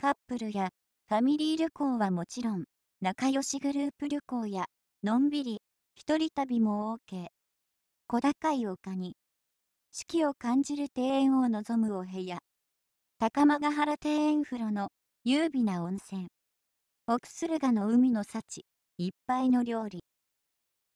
カップルやファミリー旅行はもちろん、仲良しグループ旅行や、のんびり、一人旅も OK。小高い丘に、四季を感じる庭園を望むお部屋。高間ヶ原庭園風呂の優美な温泉。奥駿河の海の幸、いっぱいの料理。